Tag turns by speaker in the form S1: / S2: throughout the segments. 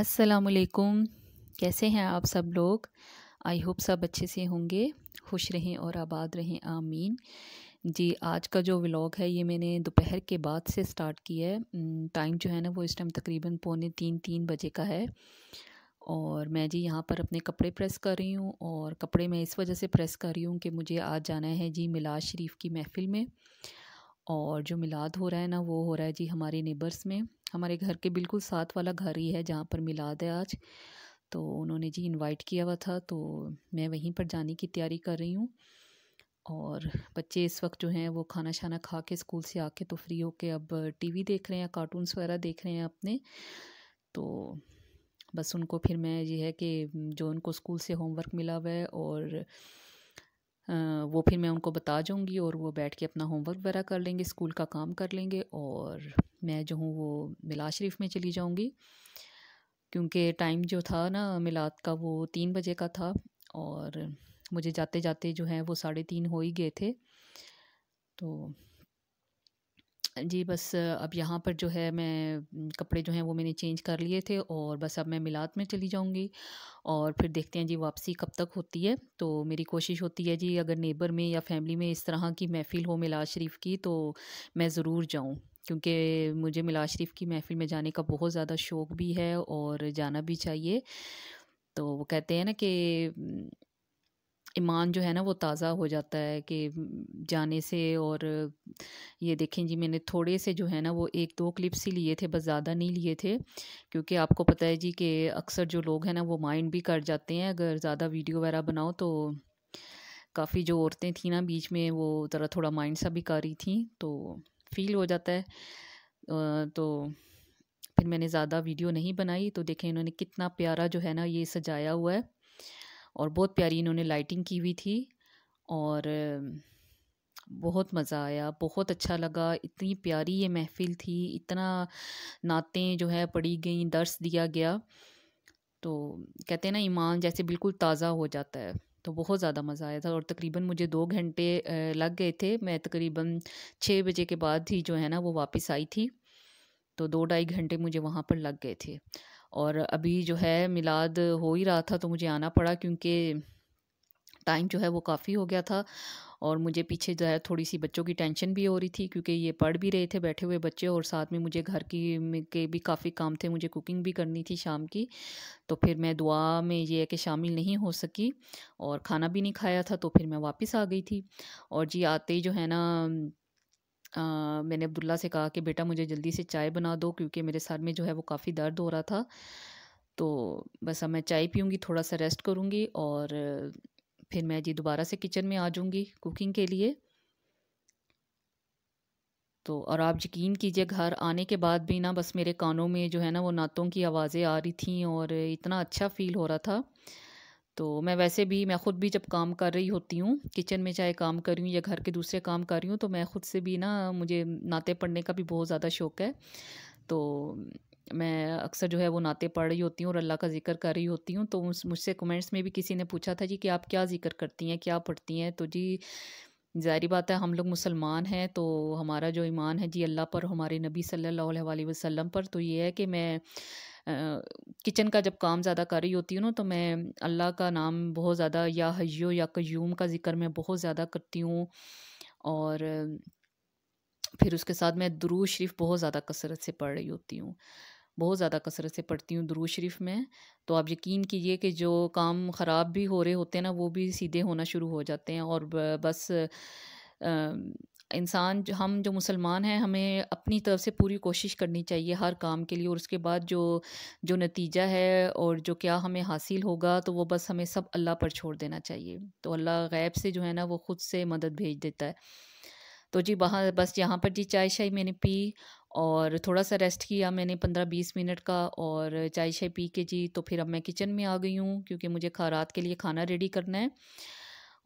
S1: असलकुम कैसे हैं आप सब लोग आई होप सब अच्छे से होंगे खुश रहें और आबाद रहें आमीन जी आज का जो व्लॉग है ये मैंने दोपहर के बाद से स्टार्ट किया है टाइम जो है ना वो इस टाइम तकरीबन पौने तीन तीन बजे का है और मैं जी यहाँ पर अपने कपड़े प्रेस कर रही हूँ और कपड़े मैं इस वजह से प्रेस कर रही हूँ कि मुझे आज जाना है जी मिलाद शरीफ की महफ़िल में और जो मिलाद हो रहा है ना वो हो रहा है जी हमारे नेबर्स में हमारे घर के बिल्कुल साथ वाला घर ही है जहाँ पर मिलाद है आज तो उन्होंने जी इनवाइट किया हुआ था तो मैं वहीं पर जाने की तैयारी कर रही हूँ और बच्चे इस वक्त जो हैं वो खाना शाना खा के स्कूल से आके तो फ्री होके अब टीवी देख रहे हैं कार्टून्स वगैरह देख रहे हैं अपने तो बस उनको फिर मैं ये है कि जो उनको स्कूल से होमवर्क मिला हुआ है और वो फिर मैं उनको बता जाऊंगी और वो बैठ के अपना होमवर्क वगैरह कर लेंगे स्कूल का काम कर लेंगे और मैं जो हूँ वो मिलाद शरीफ में चली जाऊंगी क्योंकि टाइम जो था ना मिलाद का वो तीन बजे का था और मुझे जाते जाते जो है वो साढ़े तीन हो ही गए थे तो जी बस अब यहाँ पर जो है मैं कपड़े जो हैं वो मैंने चेंज कर लिए थे और बस अब मैं मिलाद में चली जाऊँगी और फिर देखते हैं जी वापसी कब तक होती है तो मेरी कोशिश होती है जी अगर नेबर में या फैमिली में इस तरह की महफ़िल हो मिलाद शरीफ की तो मैं ज़रूर जाऊँ क्योंकि मुझे मिलाद शरीफ की महफ़िल में जाने का बहुत ज़्यादा शौक़ भी है और जाना भी चाहिए तो वो कहते हैं ना कि ईमान जो है ना वो ताज़ा हो जाता है कि जाने से और ये देखें जी मैंने थोड़े से जो है ना वो एक दो क्लिप्स ही लिए थे बस ज़्यादा नहीं लिए थे क्योंकि आपको पता है जी कि अक्सर जो लोग हैं ना वो माइंड भी कर जाते हैं अगर ज़्यादा वीडियो वगैरह बनाओ तो काफ़ी जो औरतें थी ना बीच में वो ज़रा थोड़ा माइंड सा भी कर रही थी तो फील हो जाता है तो फिर मैंने ज़्यादा वीडियो नहीं बनाई तो देखें इन्होंने कितना प्यारा जो है ना ये सजाया हुआ है और बहुत प्यारी इन्होंने लाइटिंग की हुई थी और बहुत मज़ा आया बहुत अच्छा लगा इतनी प्यारी ये महफ़िल थी इतना नातें जो है पढ़ी गई दर्स दिया गया तो कहते हैं ना ईमान जैसे बिल्कुल ताज़ा हो जाता है तो बहुत ज़्यादा मज़ा आया था और तकरीबन मुझे दो घंटे लग गए थे मैं तकरीबन छः बजे के बाद ही जो है ना वो वापस आई थी तो दो ढाई घंटे मुझे वहाँ पर लग गए थे और अभी जो है मिलाद हो ही रहा था तो मुझे आना पड़ा क्योंकि टाइम जो है वो काफ़ी हो गया था और मुझे पीछे जो है थोड़ी सी बच्चों की टेंशन भी हो रही थी क्योंकि ये पढ़ भी रहे थे बैठे हुए बच्चे और साथ में मुझे घर की के भी काफ़ी काम थे मुझे कुकिंग भी करनी थी शाम की तो फिर मैं दुआ में ये है कि शामिल नहीं हो सकी और खाना भी नहीं खाया था तो फिर मैं वापस आ गई थी और जी आते ही जो है ना आ, मैंने अब्दुल्ला से कहा कि बेटा मुझे जल्दी से चाय बना दो क्योंकि मेरे सर में जो है वो काफ़ी दर्द हो रहा था तो बस अब मैं चाय पीऊँगी थोड़ा सा रेस्ट करूँगी और फिर मैं जी दोबारा से किचन में आ जाऊँगी कुकिंग के लिए तो और आप यकीन कीजिए घर आने के बाद भी ना बस मेरे कानों में जो है ना वो नातों की आवाज़ें आ रही थी और इतना अच्छा फील हो रहा था तो मैं वैसे भी मैं ख़ुद भी जब काम कर रही होती हूँ किचन में चाहे काम कर रही हूँ या घर के दूसरे काम कर रही हूँ तो मैं ख़ुद से भी ना मुझे नाते पढ़ने का भी बहुत ज़्यादा शौक़ है तो मैं अक्सर जो है वो नाते पढ़ रही होती हूँ और अल्लाह का जिक्र कर रही होती हूँ तो मुझसे कमेंट्स में भी किसी ने पूछा था जी कि आप क्या जिक्र करती हैं क्या पढ़ती हैं तो जी ज़ाहरी बात है हम लोग मुसलमान हैं तो हमारा जो ईमान है जी अल्लाह पर हमारे नबी सल्लल्लाहु अलैहि वसल्लम पर तो ये है कि मैं किचन का जब काम ज़्यादा कर रही होती हूँ ना तो मैं अल्लाह का नाम बहुत ज़्यादा या हयो या क्यूम का ज़िक्र मैं बहुत ज़्यादा करती हूँ और फिर उसके साथ मैं दरू शरीफ बहुत ज़्यादा कसरत से पढ़ रही होती हूँ बहुत ज़्यादा कसरत से पढ़ती हूँ दरूज शरीफ में तो आप यकीन कीजिए कि जो काम ख़राब भी हो रहे होते हैं ना वो भी सीधे होना शुरू हो जाते हैं और बस इंसान हम जो मुसलमान हैं हमें अपनी तरफ से पूरी कोशिश करनी चाहिए हर काम के लिए और उसके बाद जो जो नतीजा है और जो क्या हमें हासिल होगा तो वो बस हमें सब अल्लाह पर छोड़ देना चाहिए तो अल्लाह गैब से जो है ना वो ख़ुद से मदद भेज देता है तो जी वहाँ बस यहाँ पर जी चाय शाय मैंने पी और थोड़ा सा रेस्ट किया मैंने पंद्रह बीस मिनट का और चाय शाय पी के जी तो फिर अब मैं किचन में आ गई हूँ क्योंकि मुझे खा रात के लिए खाना रेडी करना है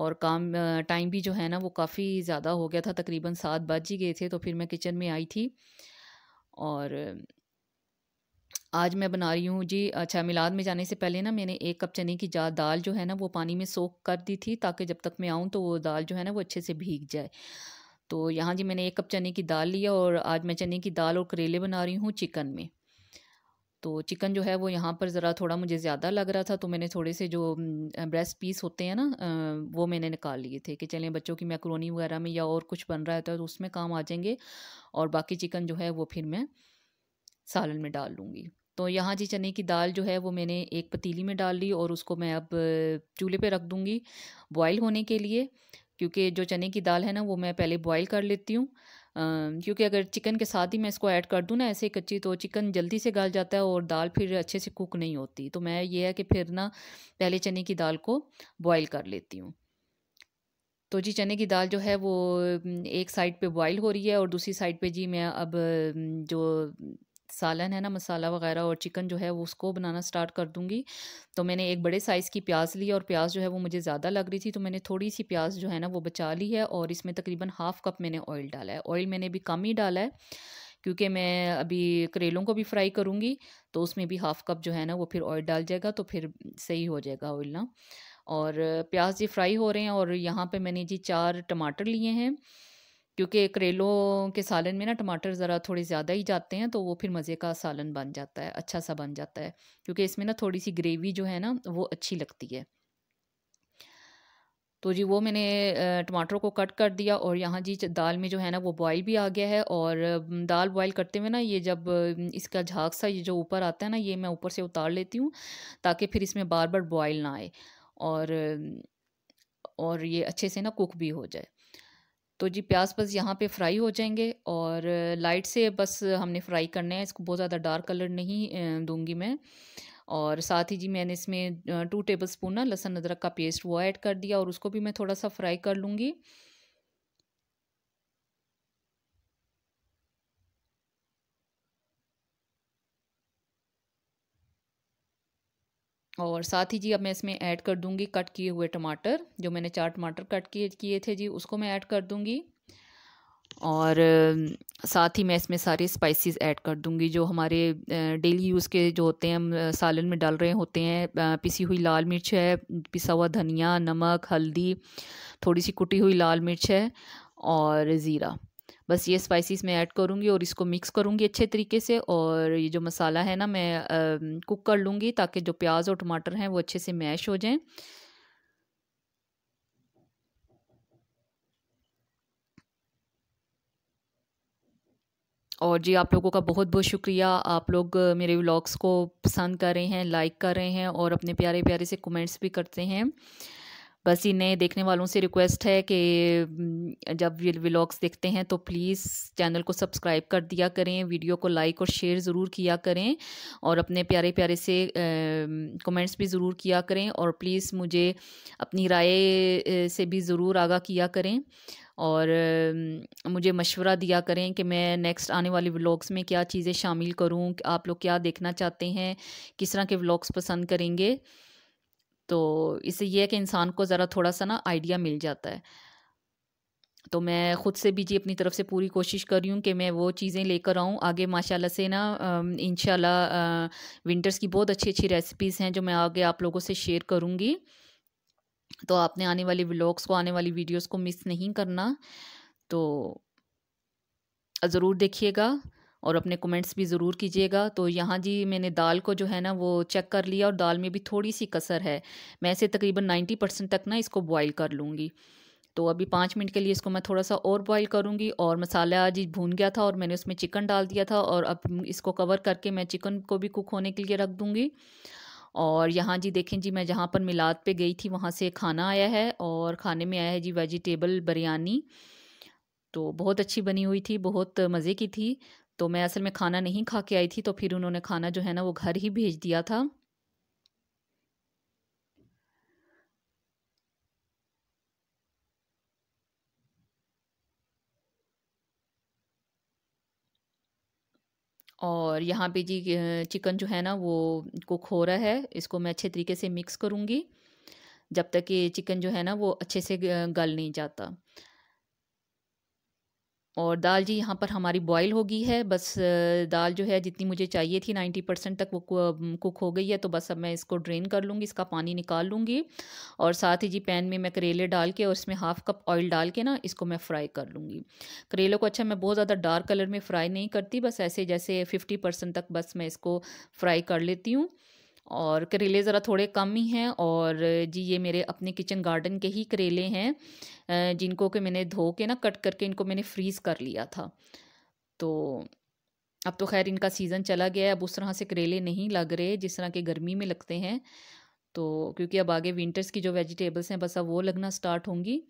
S1: और काम टाइम भी जो है ना वो काफ़ी ज़्यादा हो गया था तकरीबन सात बज ही गए थे तो फिर मैं किचन में आई थी और आज मैं बना रही हूँ जी अच्छा मिलाद में जाने से पहले ना मैंने एक कप चने की जा दाल जो है ना वो पानी में सोख कर दी थी ताकि जब तक मैं आऊँ तो वो दाल जो है ना वो अच्छे से भीग जाए तो यहाँ जी मैंने एक कप चने की दाल लिया और आज मैं चने की दाल और करेले बना रही हूँ चिकन में तो चिकन जो है वो यहाँ पर ज़रा थोड़ा मुझे ज़्यादा लग रहा था तो मैंने थोड़े से जो ब्रेस्ट पीस होते हैं ना वो मैंने निकाल लिए थे कि चलें बच्चों की मैक्रोनी वगैरह में या और कुछ बन रहा है तो उसमें काम आ जाएंगे और बाकी चिकन जो है वो फिर मैं सालन में डाल लूँगी तो यहाँ जी चने की दाल जो है वो मैंने एक पतीली में डाल ली और उसको मैं अब चूल्हे पे रख दूँगी बॉयल होने के लिए क्योंकि जो चने की दाल है ना वो मैं पहले बॉईल कर लेती हूँ क्योंकि अगर चिकन के साथ ही मैं इसको ऐड कर दूँ ना ऐसे कच्ची तो चिकन जल्दी से गल जाता है और दाल फिर अच्छे से कुक नहीं होती तो मैं ये है कि फिर ना पहले चने की दाल को बॉयल कर लेती हूँ तो जी चने की दाल जो है वो एक साइड पे बॉईल हो रही है और दूसरी साइड पे जी मैं अब जो सालन है ना मसाला वगैरह और चिकन जो है वो उसको बनाना स्टार्ट कर दूँगी तो मैंने एक बड़े साइज़ की प्याज ली और प्याज जो है वो मुझे ज़्यादा लग रही थी तो मैंने थोड़ी सी प्याज जो है ना वो बचा ली है और इसमें तकरीबन हाफ़ कप मैंने ऑयल डाला है ऑयल मैंने भी कम ही डाला है क्योंकि मैं अभी करेलों को भी फ्राई करूँगी तो उसमें भी हाफ़ कप जो है ना वो फिर ऑयल डाल जाएगा तो फिर सही हो जाएगा ऑयल ना और प्याज जी फ्राई हो रहे हैं और यहाँ पे मैंने जी चार टमाटर लिए हैं क्योंकि करेलों के सालन में ना टमाटर ज़रा थोड़े ज़्यादा ही जाते हैं तो वो फिर मज़े का सालन बन जाता है अच्छा सा बन जाता है क्योंकि इसमें ना थोड़ी सी ग्रेवी जो है ना वो अच्छी लगती है तो जी वो मैंने टमाटरों को कट कर दिया और यहाँ जी दाल में जो है ना वो बॉईल भी आ गया है और दाल बॉईल करते हुए ना ये जब इसका झाग सा ये जो ऊपर आता है ना ये मैं ऊपर से उतार लेती हूँ ताकि फिर इसमें बार बार बॉईल ना आए और और ये अच्छे से ना कुक भी हो जाए तो जी प्याज बस यहाँ पे फ्राई हो जाएंगे और लाइट से बस हमने फ्राई करने हैं इसको बहुत ज़्यादा डार्क कलर नहीं दूंगी मैं और साथ ही जी मैंने इसमें टू टेबल स्पून ना लहसुन अदरक का पेस्ट वो ऐड कर दिया और उसको भी मैं थोड़ा सा फ्राई कर लूँगी और साथ ही जी अब मैं इसमें ऐड कर दूंगी कट किए हुए टमाटर जो मैंने चार टमाटर कट किए किए थे जी उसको मैं ऐड कर दूंगी और साथ ही मैं इसमें सारे स्पाइसेस ऐड कर दूंगी जो हमारे डेली यूज़ के जो होते हैं हम सालन में डाल रहे होते हैं पिसी हुई लाल मिर्च है पिसा हुआ धनिया नमक हल्दी थोड़ी सी कुटी हुई लाल मिर्च है और ज़ीरा बस ये स्पाइसेस मैं ऐड करूँगी और इसको मिक्स करूँगी अच्छे तरीके से और ये जो मसाला है ना मैं कुक कर लूँगी ताकि जो प्याज और टमाटर हैं वो अच्छे से मैश हो जाएं और जी आप लोगों का बहुत बहुत शुक्रिया आप लोग मेरे व्लॉग्स को पसंद कर रहे हैं लाइक कर रहे हैं और अपने प्यारे प्यारे से कमेंट्स भी करते हैं बस इन्हें देखने वालों से रिक्वेस्ट है कि जब व्लॉग्स देखते हैं तो प्लीज़ चैनल को सब्सक्राइब कर दिया करें वीडियो को लाइक और शेयर ज़रूर किया करें और अपने प्यारे प्यारे से कमेंट्स भी ज़रूर किया करें और प्लीज़ मुझे अपनी राय से भी ज़रूर आगा किया करें और मुझे मशवरा दिया करें कि मैं नेक्स्ट आने वाले व्लॉग्स में क्या चीज़ें शामिल करूँ आप लोग क्या देखना चाहते हैं किस तरह के व्लॉग्स पसंद करेंगे तो इससे यह है कि इंसान को ज़रा थोड़ा सा ना आइडिया मिल जाता है तो मैं ख़ुद से भी जी अपनी तरफ से पूरी कोशिश कर रही हूँ कि मैं वो चीज़ें लेकर आऊँ आगे माशाल्लाह से ना इन विंटर्स की बहुत अच्छी अच्छी रेसिपीज़ हैं जो मैं आगे आप लोगों से शेयर करूँगी तो आपने आने वाले व्लॉग्स को आने वाली वीडियोस को मिस नहीं करना तो ज़रूर देखिएगा और अपने कमेंट्स भी ज़रूर कीजिएगा तो यहाँ जी मैंने दाल को जो है ना वो चेक कर लिया और दाल में भी थोड़ी सी कसर है मैं इसे तकरीबन नाइन्टी परसेंट तक ना इसको बॉईल कर लूँगी तो अभी पाँच मिनट के लिए इसको मैं थोड़ा सा और बॉईल करूँगी और मसाला जी भून गया था और मैंने उसमें चिकन डाल दिया था और अब इसको कवर करके मैं चिकन को भी कुक होने के लिए रख दूँगी और यहाँ जी देखें जी मैं जहाँ पर मिलाद पर गई थी वहाँ से खाना आया है और खाने में आया है जी वेजिटेबल बिरयानी तो बहुत अच्छी बनी हुई थी बहुत मज़े की थी तो मैं असल में खाना नहीं खा के आई थी तो फिर उन्होंने खाना जो है ना वो घर ही भेज दिया था और यहाँ पे जी चिकन जो है ना वो कुक हो रहा है इसको मैं अच्छे तरीके से मिक्स करूँगी जब तक कि चिकन जो है ना वो अच्छे से गल नहीं जाता और दाल जी यहाँ पर हमारी बॉईल हो गई है बस दाल जो है जितनी मुझे चाहिए थी नाइन्टी परसेंट तक वो कुक हो गई है तो बस अब मैं इसको ड्रेन कर लूँगी इसका पानी निकाल लूँगी और साथ ही जी पैन में मैं करेले डाल के और इसमें हाफ़ कप ऑयल डाल के ना इसको मैं फ्राई कर लूँगी करेलों को अच्छा मैं बहुत ज़्यादा डार्क कलर में फ्राई नहीं करती बस ऐसे जैसे फिफ्टी तक बस मैं इसको फ्राई कर लेती हूँ और करेले ज़रा थोड़े कम ही हैं और जी ये मेरे अपने किचन गार्डन के ही करेले हैं जिनको कि मैंने धो के ना कट करके इनको मैंने फ्रीज़ कर लिया था तो अब तो खैर इनका सीज़न चला गया है अब उस तरह से करेले नहीं लग रहे जिस तरह के गर्मी में लगते हैं तो क्योंकि अब आगे विंटर्स की जो वेजिटेबल्स हैं बस अब वो लगना स्टार्ट होंगी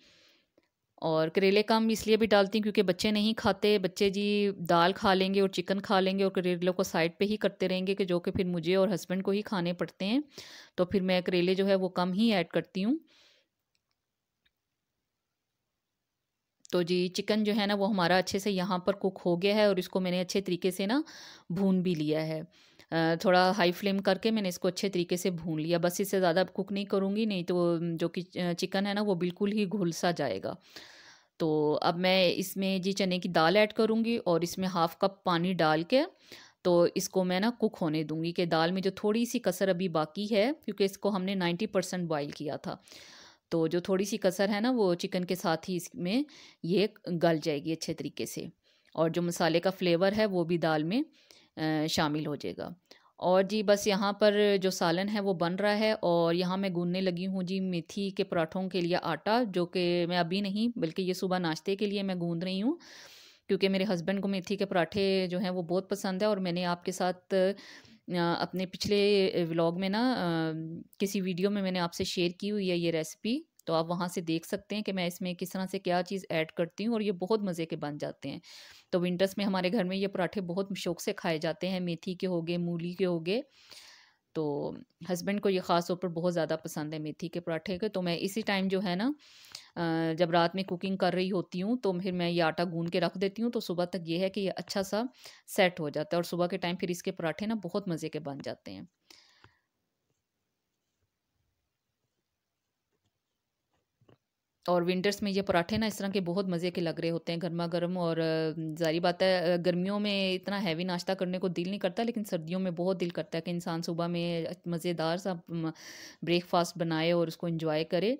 S1: और करेले कम इसलिए भी डालती हूँ क्योंकि बच्चे नहीं खाते बच्चे जी दाल खा लेंगे और चिकन खा लेंगे और करेलों को साइड पे ही करते रहेंगे कि जो कि फिर मुझे और हस्बैंड को ही खाने पड़ते हैं तो फिर मैं करेले जो है वो कम ही ऐड करती हूँ तो जी चिकन जो है ना वो हमारा अच्छे से यहाँ पर कुक हो गया है और इसको मैंने अच्छे तरीके से ना भून भी लिया है थोड़ा हाई फ्लेम करके मैंने इसको अच्छे तरीके से भून लिया बस इससे ज़्यादा कुक नहीं करूँगी नहीं तो जो कि चिकन है ना वो बिल्कुल ही घुल सा जाएगा तो अब मैं इसमें जी चने की दाल ऐड करूँगी और इसमें हाफ कप पानी डाल के तो इसको मैं ना कुक होने दूँगी कि दाल में जो थोड़ी सी कसर अभी बाकी है क्योंकि इसको हमने नाइन्टी परसेंट बॉयल किया था तो जो थोड़ी सी कसर है ना वो चिकन के साथ ही इसमें ये गल जाएगी अच्छे तरीके से और जो मसाले का फ्लेवर है वो भी दाल में शामिल हो जाएगा और जी बस यहाँ पर जो सालन है वो बन रहा है और यहाँ मैं गूंदने लगी हूँ जी मेथी के पराठों के लिए आटा जो कि मैं अभी नहीं बल्कि ये सुबह नाश्ते के लिए मैं गूंद रही हूँ क्योंकि मेरे हस्बैंड को मेथी के पराठे जो हैं वो बहुत पसंद है और मैंने आपके साथ अपने पिछले व्लॉग में ना किसी वीडियो में मैंने आपसे शेयर की हुई है ये रेसिपी तो आप वहाँ से देख सकते हैं कि मैं इसमें किस तरह से क्या चीज़ ऐड करती हूँ और ये बहुत मज़े के बन जाते हैं तो विंटर्स में हमारे घर में ये पराठे बहुत शौक से खाए जाते हैं मेथी के हो गए मूली के हो गए तो हस्बैंड को ये ख़ास तौर पर बहुत ज़्यादा पसंद है मेथी के पराठे के तो मैं इसी टाइम जो है ना जब रात में कुकिंग कर रही होती हूँ तो फिर मैं ये आटा गून के रख देती हूँ तो सुबह तक ये है कि ये अच्छा सा सेट हो जाता है और सुबह के टाइम फिर इसके पराठे ना बहुत मज़े के बन जाते हैं और विंटर्स में ये पराठे ना इस तरह के बहुत मज़े के लग रहे होते हैं गर्मा गर्म और जारी बात है गर्मियों में इतना हैवी नाश्ता करने को दिल नहीं करता लेकिन सर्दियों में बहुत दिल करता है कि इंसान सुबह में मज़ेदार सा ब्रेकफास्ट बनाए और उसको इंजॉय करे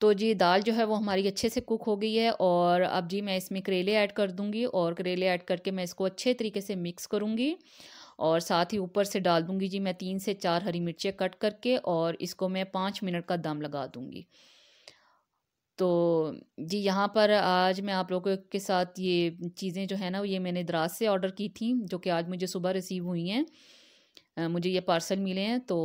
S1: तो जी दाल जो है वो हमारी अच्छे से कुक हो गई है और अब जी मैं इसमें करेले ऐड कर दूंगी और करेले ऐड करके मैं इसको अच्छे तरीके से मिक्स करूंगी और साथ ही ऊपर से डाल दूँगी जी मैं तीन से चार हरी मिर्चें कट करके और इसको मैं पाँच मिनट का दम लगा दूँगी तो जी यहाँ पर आज मैं आप लोगों के साथ ये चीज़ें जो है ना ये मैंने दराज से ऑर्डर की थी जो कि आज मुझे सुबह रिसीव हुई हैं मुझे ये पार्सल मिले हैं तो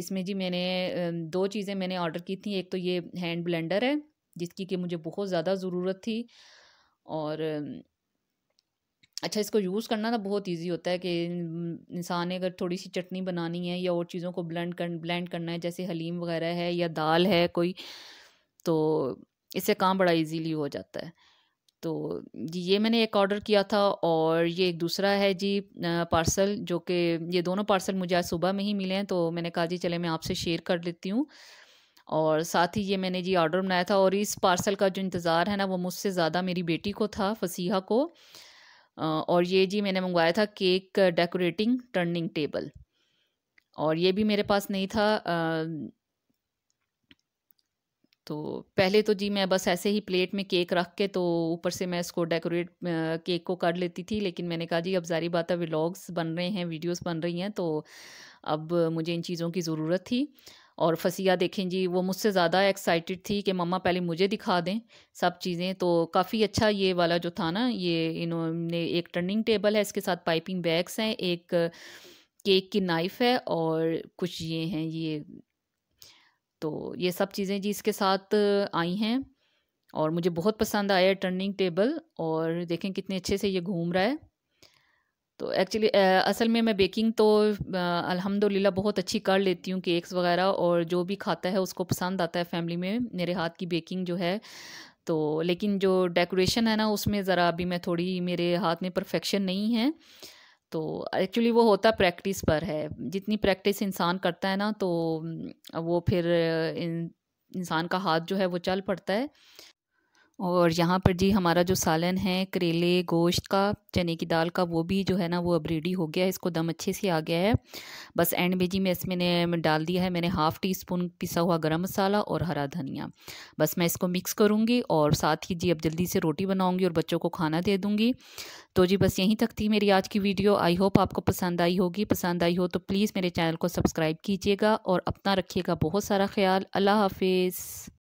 S1: इसमें जी मैंने दो चीज़ें मैंने ऑर्डर की थी एक तो ये हैंड ब्लेंडर है जिसकी कि मुझे बहुत ज़्यादा ज़रूरत थी और अच्छा इसको यूज़ करना ना बहुत इजी होता है कि इंसान ने अगर थोड़ी सी चटनी बनानी है या और चीज़ों को ब्लेंड कर ब्लेंड करना है जैसे हलीम वगैरह है या दाल है कोई तो इससे काम बड़ा इजीली हो जाता है तो ये मैंने एक ऑर्डर किया था और ये एक दूसरा है जी पार्सल जो कि ये दोनों पार्सल मुझे आज सुबह में ही मिले हैं तो मैंने कहा जी चले मैं आपसे शेयर कर लेती हूँ और साथ ही ये मैंने जी ऑर्डर बनाया था और इस पार्सल का जो इंतज़ार है ना वो मुझसे ज़्यादा मेरी बेटी को था फसीहा को और ये जी मैंने मंगवाया था केक डेकोरेटिंग टर्निंग टेबल और ये भी मेरे पास नहीं था तो पहले तो जी मैं बस ऐसे ही प्लेट में केक रख के तो ऊपर से मैं इसको डेकोरेट केक को कर लेती थी लेकिन मैंने कहा जी अब जारी बात है व्लॉग्स बन रहे हैं वीडियोस बन रही हैं तो अब मुझे इन चीज़ों की ज़रूरत थी और फसिया देखें जी वो मुझसे ज़्यादा एक्साइटेड थी कि मम्मा पहले मुझे दिखा दें सब चीज़ें तो काफ़ी अच्छा ये वाला जो था ना ये इन्होंने एक टर्निंग टेबल है इसके साथ पाइपिंग बैग्स हैं एक केक की नाइफ़ है और कुछ ये हैं ये तो ये सब चीज़ें जी इसके साथ आई हैं और मुझे बहुत पसंद आया टर्निंग टेबल और देखें कितने अच्छे से ये घूम रहा है तो एक्चुअली असल में मैं बेकिंग तो अल्हम्दुलिल्लाह बहुत अच्छी कर लेती हूँ केक्स वगैरह और जो भी खाता है उसको पसंद आता है फैमिली में मेरे हाथ की बेकिंग जो है तो लेकिन जो डेकोरेशन है ना उसमें ज़रा अभी मैं थोड़ी मेरे हाथ में परफेक्शन नहीं है तो एक्चुअली वो होता प्रैक्टिस पर है जितनी प्रैक्टिस इंसान करता है ना तो वो फिर इंसान का हाथ जो है वो चल पड़ता है और यहाँ पर जी हमारा जो सालन है करेले गोश्त का चने की दाल का वो भी जो है ना वो अब रेडी हो गया है इसको दम अच्छे से आ गया है बस एंड में जी मैं इसमें डाल दिया है मैंने हाफ़ टी स्पून पिसा हुआ गरम मसाला और हरा धनिया बस मैं इसको मिक्स करूँगी और साथ ही जी अब जल्दी से रोटी बनाऊँगी और बच्चों को खाना दे दूँगी तो जी बस यहीं तक थी मेरी आज की वीडियो आई होप आपको पसंद आई होगी पसंद आई हो तो प्लीज़ मेरे चैनल को सब्सक्राइब कीजिएगा और अपना रखिएगा बहुत सारा ख्याल अल्लाह हाफिज़